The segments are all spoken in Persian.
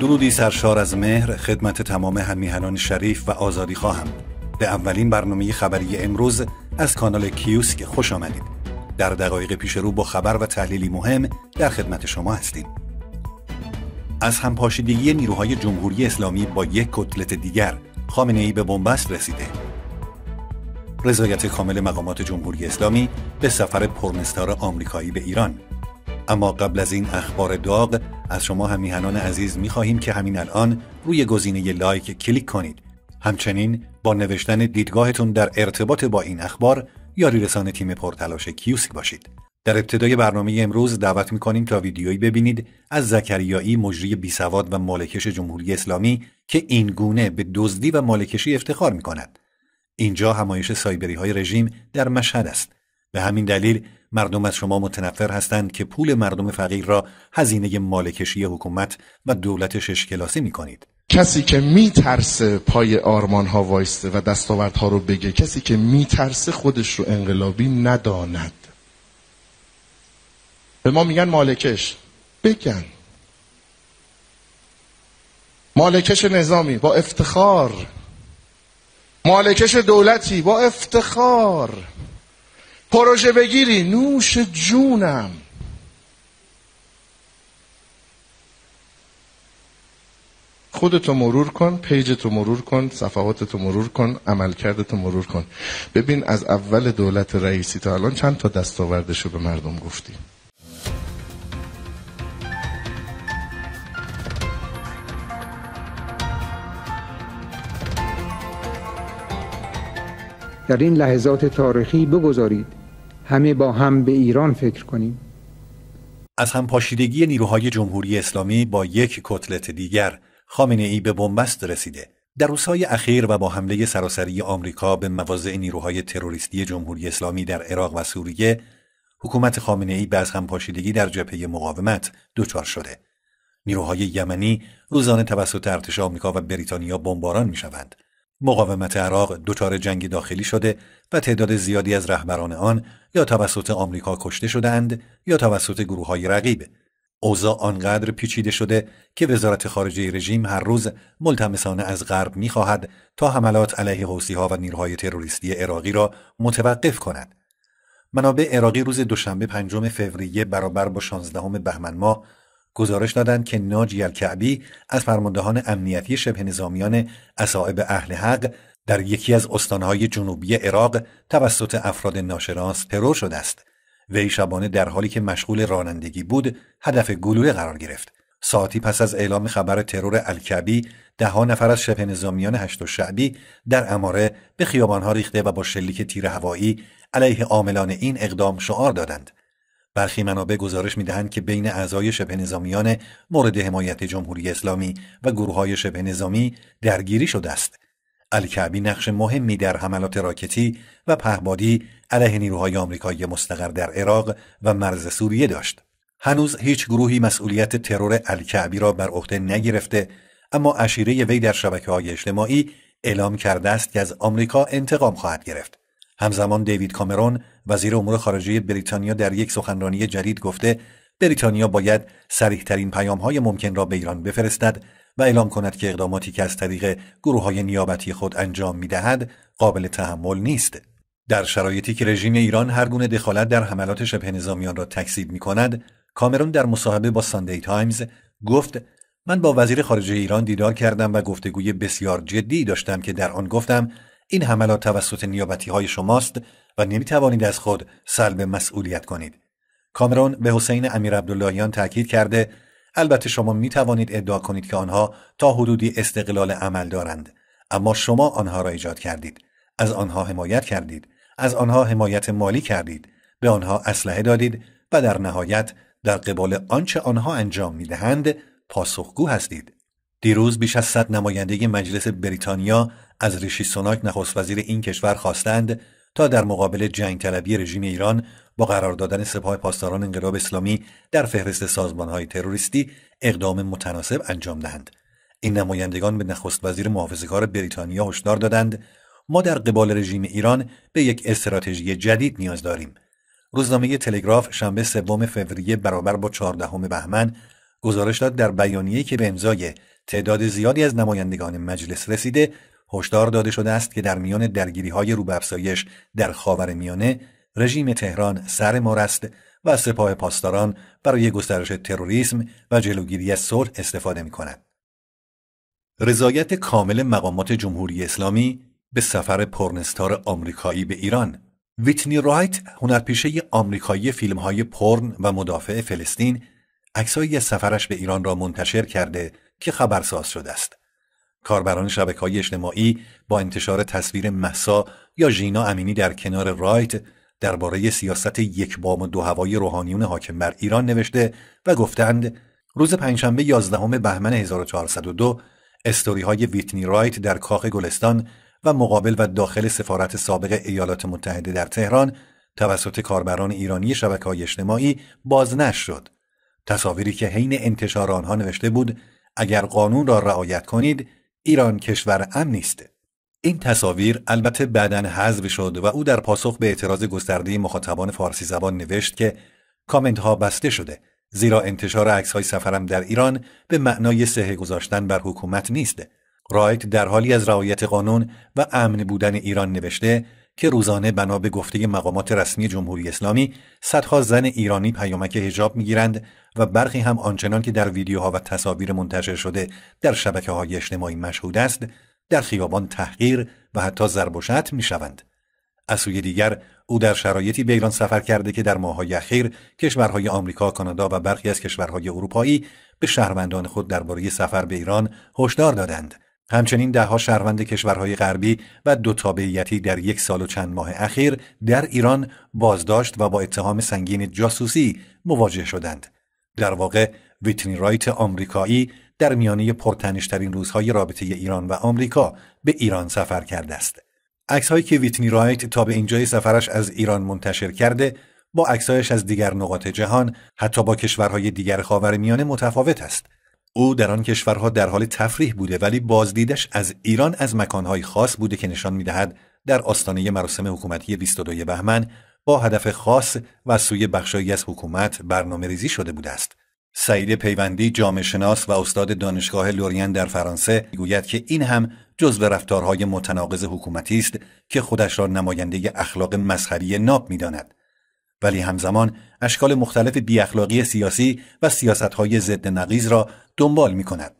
درودی سرشار از مهر خدمت تمام همیهنان شریف و آزادی خواهم به اولین برنامه خبری امروز از کانال کیوسک خوش آمدید در دقایق پیش رو با خبر و تحلیلی مهم در خدمت شما هستیم از همپاشیدگی نیروهای جمهوری اسلامی با یک کتلت دیگر خامنه ای به بنبست رسیده رضایت کامل مقامات جمهوری اسلامی به سفر پرمستار آمریکایی به ایران اما قبل از این اخبار داغ از شما همیهنان عزیز میخواهیم که همین الان روی گزینه لایک کلیک کنید همچنین با نوشتن دیدگاهتون در ارتباط با این اخبار یاری رسان تیم پرتلاش کیوسک باشید در ابتدای برنامه امروز دعوت میکنیم تا ویدیویی ببینید از زکریایی مجری بیسواد و مالکش جمهوری اسلامی که این گونه به دزدی و مالکشی افتخار میکند اینجا همایش سایبری های رژیم در مشهد است به همین دلیل مردم از شما متنفر هستند که پول مردم فقیر را هزینه مالکشی حکومت و دولت شش کلاسی می کنید. کسی که ترسه پای آرمان ها وایسته و دستاورت ها رو بگه کسی که ترسه خودش رو انقلابی نداند به ما میگن مالکش بگن مالکش نظامی با افتخار مالکش دولتی با افتخار پروژه بگیری نوش جونم خودتو مرور کن پیجتو مرور کن صفحاتتو مرور کن عملکردتو مرور کن ببین از اول دولت رئیسی تا الان چند تا دستاوردشو به مردم گفتی در این لحظات تاریخی بگذارید همه با هم به ایران فکر کنیم از همپاشیدگی نیروهای جمهوری اسلامی با یک کتلت دیگر خامنه ای به بنبست رسیده در روزهای اخیر و با حمله سراسری آمریکا به مواضع نیروهای تروریستی جمهوری اسلامی در عراق و سوریه حکومت خامنه ای به از همپاشیدگی در جبهه مقاومت دچار شده نیروهای یمنی روزانه توسط ارتش آمریکا و بریتانیا بمباران می شوند مقاومت عراق دچار جنگی داخلی شده و تعداد زیادی از رهبران آن یا توسط آمریکا کشته شدهاند یا توسط گروه های رقیب اوضاع آنقدر پیچیده شده که وزارت خارجه رژیم هر روز ملتمسانه از غرب میخواهد تا حملات علیه ها و نیروهای تروریستی عراقی را متوقف کند منابع عراقی روز دوشنبه پنجم فوریه برابر با 16 بهمن ماه گزارش دادند که ناجی الکعبی از فرماندهان امنیتی شبه نظامیان اصائب اهل حق در یکی از استانهای جنوبی عراق توسط افراد ناشناس ترور شده است وی شبانه در حالی که مشغول رانندگی بود هدف گلوله قرار گرفت ساعتی پس از اعلام خبر ترور الکعبی ها نفر از شبه نظامیان هشت و شعبی در اماره به خیابانها ریخته و با شلیک تیر هوایی علیه عاملان این اقدام شعار دادند برخی منابع گزارش میدهند که بین اعضای شبه نظامیان مورد حمایت جمهوری اسلامی و گروه های شبه نظامی درگیری شده است. الکعبی نقش مهمی در حملات راکتی و پهبادی علیه نیروهای آمریکایی مستقر در عراق و مرز سوریه داشت. هنوز هیچ گروهی مسئولیت ترور الکعبی را بر عهده نگرفته اما اشیره وی در شبکه های اجتماعی اعلام کرده است که از آمریکا انتقام خواهد گرفت. همزمان دیوید کامرون وزیر امور خارجه بریتانیا در یک سخنرانی جدید گفته بریتانیا باید پیام پیام‌های ممکن را به ایران بفرستد و اعلام کند که اقداماتی که از طریق گروه های نیابتی خود انجام می قابل تحمل نیست. در شرایطی که رژیم ایران هر گونه دخالت در حملات شبه نظامیان را تکذیب می کند، کامرون در مصاحبه با ساندی تایمز گفت من با وزیر خارجه ایران دیدار کردم و گفتگوی بسیار جدی داشتم که در آن گفتم این حملات توسط نیابتی های شماست و نمی توانید از خود سلب مسئولیت کنید. کامرون به حسین امیر عبداللهیان تاکید کرده البته شما می توانید ادعا کنید که آنها تا حدودی استقلال عمل دارند اما شما آنها را ایجاد کردید از آنها حمایت کردید از آنها حمایت مالی کردید به آنها اسلحه دادید و در نهایت در قبال آنچه آنها انجام می دهند پاسخگو هستید دیروز بیش از صد نماینده مجلس بریتانیا از ریشی سوناک نخست وزیر این کشور خواستند تا در مقابل جنگ طلبی رژیم ایران با قرار دادن سپاه پاسداران انقلاب اسلامی در فهرست سازمانهای تروریستی اقدام متناسب انجام دهند این نمایندگان به نخست وزیر محافظهکار بریتانیا هشدار دادند ما در قبال رژیم ایران به یک استراتژی جدید نیاز داریم روزنامه تلگراف شنبه سوم فوریه برابر با چهاردهم بهمن گزارش داد در بیانیه‌ای که به امضای تعداد زیادی از نمایندگان مجلس رسیده هشدار داده شده است که در میان درگیری های رو در خاور میانه رژیم تهران سر مار است و سپاه پاسداران برای گسترش تروریسم و جلوگیری از صلح استفاده می کند. رضایت کامل مقامات جمهوری اسلامی به سفر پرنستار آمریکایی به ایران ویتنی رایت هنرپیشه آمریکایی فیلم های پرن و مدافع فلسطین عکسهایی سفرش به ایران را منتشر کرده که خبرساز شده است کاربران شبکه های اجتماعی با انتشار تصویر محسا یا ژینا امینی در کنار رایت درباره سیاست یک بام و دو هوای روحانیون حاکم بر ایران نوشته و گفتند روز پنجشنبه 11 بهمن 1402 استوری های ویتنی رایت در کاخ گلستان و مقابل و داخل سفارت سابق ایالات متحده در تهران توسط کاربران ایرانی شبکه های اجتماعی بازنشر شد تصاویری که حین انتشار آنها نوشته بود اگر قانون را رعایت کنید ایران کشور امن است این تصاویر البته بعدا حذف شد و او در پاسخ به اعتراض گسترده مخاطبان فارسی زبان نوشت که کامنت ها بسته شده زیرا انتشار عکس های سفرم در ایران به معنای سه گذاشتن بر حکومت نیست رایت در حالی از رعایت قانون و امن بودن ایران نوشته که روزانه بنا به گفته مقامات رسمی جمهوری اسلامی صدها زن ایرانی پیامک حجاب میگیرند و برخی هم آنچنان که در ویدیوها و تصاویر منتشر شده در شبکه های اجتماعی مشهود است در خیابان تحقیر و حتی ضرب و شتم میشوند از سوی دیگر او در شرایطی به ایران سفر کرده که در ماههای اخیر کشورهای آمریکا، کانادا و برخی از کشورهای اروپایی به شهروندان خود درباره سفر به ایران هشدار دادند همچنین دهها شهروند کشورهای غربی و دو تابعیتی در یک سال و چند ماه اخیر در ایران بازداشت و با اتهام سنگین جاسوسی مواجه شدند. در واقع ویتنی رایت آمریکایی در میانه پرتنشترین روزهای رابطه ایران و آمریکا به ایران سفر کرده است. عکسهایی که ویتنی رایت تا به اینجای سفرش از ایران منتشر کرده با عکسهایش از دیگر نقاط جهان حتی با کشورهای دیگر خاورمیانه متفاوت است. او در آن کشورها در حال تفریح بوده ولی بازدیدش از ایران از مکانهای خاص بوده که نشان میدهد در آستانه مراسم حکومتی 22 بهمن با هدف خاص و سوی بخشایی از حکومت برنامه ریزی شده بوده است. سعید پیوندی جامعه شناس و استاد دانشگاه لورین در فرانسه میگوید که این هم جزو رفتارهای متناقض حکومتی است که خودش را نماینده اخلاق مسخری ناب میداند ولی همزمان اشکال مختلف اخلاقی سیاسی و سیاست های ضد نقیز را دنبال می کند.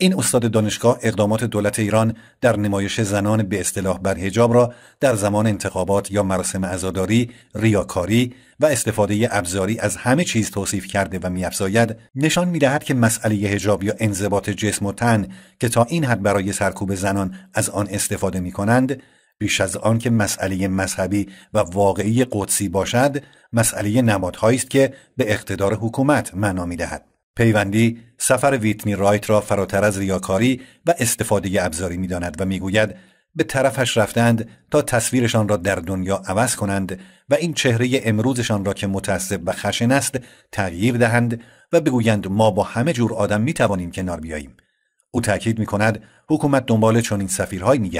این استاد دانشگاه اقدامات دولت ایران در نمایش زنان به اصطلاح بر حجاب را در زمان انتخابات یا مراسم عزاداری، ریاکاری و استفاده ابزاری از همه چیز توصیف کرده و میافزاید نشان میدهد که مسئله حجاب یا انضباط جسم و تن که تا این حد برای سرکوب زنان از آن استفاده می کنند پیش از آنکه مسئله مذهبی و واقعی قدسی باشد مسئله نمادهایی است که به اقتدار حکومت معنا میدهد پیوندی سفر ویتنی رایت را فراتر از ریاکاری و استفاده ابزاری میداند و میگوید به طرفش رفتند تا تصویرشان را در دنیا عوض کنند و این چهره امروزشان را که متعصب و خشن است تغییر دهند و بگویند ما با همه جور آدم می توانیم کنار بیاییم او تاکید می کند حکومت دنبال چنین سفیرهایی می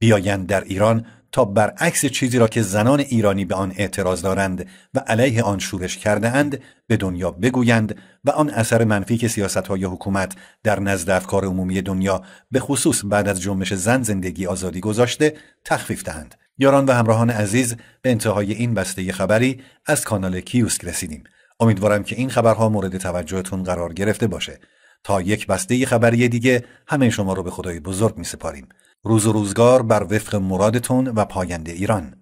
بیایند در ایران تا برعکس چیزی را که زنان ایرانی به آن اعتراض دارند و علیه آن شورش کرده اند به دنیا بگویند و آن اثر منفی که سیاست های حکومت در نزد افکار عمومی دنیا به خصوص بعد از جنبش زن زندگی آزادی گذاشته تخفیف دهند یاران و همراهان عزیز به انتهای این بسته خبری از کانال کیوسک رسیدیم امیدوارم که این خبرها مورد توجهتون قرار گرفته باشه تا یک بسته خبری دیگه همه شما رو به خدای بزرگ می سپاریم روز و روزگار بر وفق مرادتون و پاینده ایران